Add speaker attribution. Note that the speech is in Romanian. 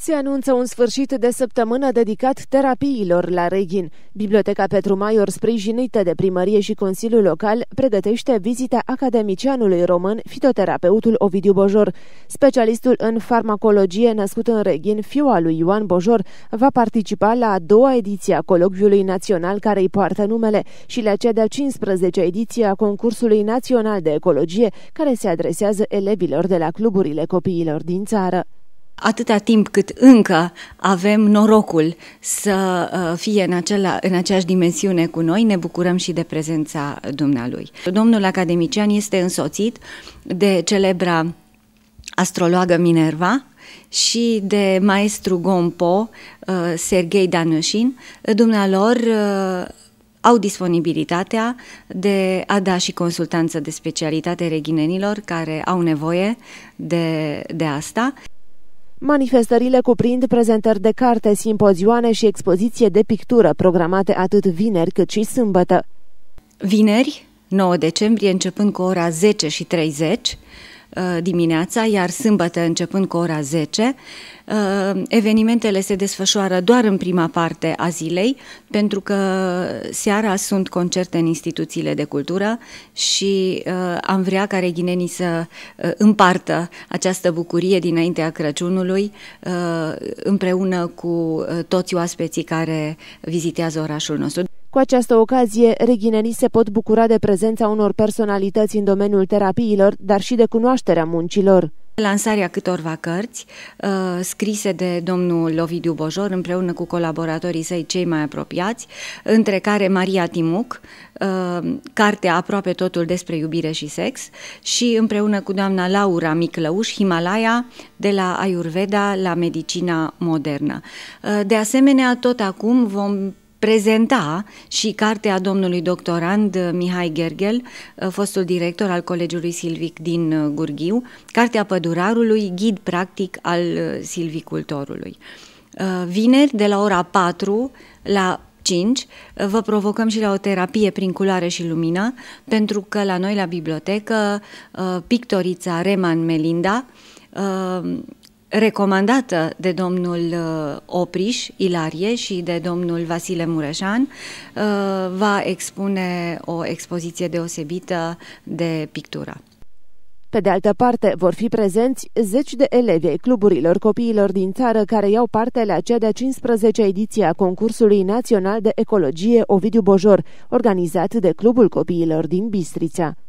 Speaker 1: Se anunță un sfârșit de săptămână dedicat terapiilor la Reghin. Biblioteca Petru Maior, sprijinită de primărie și Consiliul Local, pregătește vizita academicianului român, fitoterapeutul Ovidiu Bojor. Specialistul în farmacologie născut în Reghin, fiu al lui Ioan Bojor, va participa la a doua ediție a colocviului național care îi poartă numele și la cea de-a 15-a ediție a concursului național de
Speaker 2: ecologie, care se adresează elevilor de la cluburile copiilor din țară atâta timp cât încă avem norocul să uh, fie în, acela, în aceeași dimensiune cu noi, ne bucurăm și de prezența dumnealui. Domnul academician este însoțit de celebra astrologă Minerva, și de maestru Gompo, uh, Sergei Danușin. dumnealor uh, au disponibilitatea de a da și consultanță de specialitate reginenilor care au nevoie de, de asta.
Speaker 1: Manifestările cuprind prezentări de carte, simpozioane și expoziție de pictură programate
Speaker 2: atât vineri cât și sâmbătă. Vineri, 9 decembrie, începând cu ora 10 și 30, Uh, dimineața, iar sâmbătă începând cu ora 10. Uh, evenimentele se desfășoară doar în prima parte a zilei, pentru că seara sunt concerte în instituțiile de cultură și uh, am vrea ca reghinenii să împartă această bucurie dinaintea Crăciunului împreună cu toți oaspeții care vizitează orașul nostru.
Speaker 1: Cu această ocazie, reghinenii se pot bucura de prezența unor personalități în domeniul terapiilor, dar și de cunoașterea muncilor.
Speaker 2: Lansarea câtorva cărți uh, scrise de domnul Ovidiu Bojor împreună cu colaboratorii săi cei mai apropiați, între care Maria Timuc, uh, cartea Aproape totul despre iubire și sex și împreună cu doamna Laura Miclăuș, Himalaya, de la Ayurveda la medicina modernă. Uh, de asemenea, tot acum vom prezenta și cartea domnului doctorand uh, Mihai Gergel, uh, fostul director al Colegiului Silvic din uh, Gurghiu, cartea pădurarului, ghid practic al silvicultorului. Vineri, de la ora 4 la 5, vă provocăm și la o terapie prin culoare și lumină, pentru că la noi la bibliotecă pictorița Reman Melinda recomandată de domnul uh, Opriș Ilarie și de domnul Vasile Mureșan, uh, va expune o expoziție deosebită de pictură.
Speaker 1: Pe de altă parte, vor fi prezenți zeci de elevi ai cluburilor copiilor din țară care iau parte la cea de-a 15-a ediție a concursului național de ecologie Ovidiu Bojor, organizat de Clubul Copiilor din Bistrița.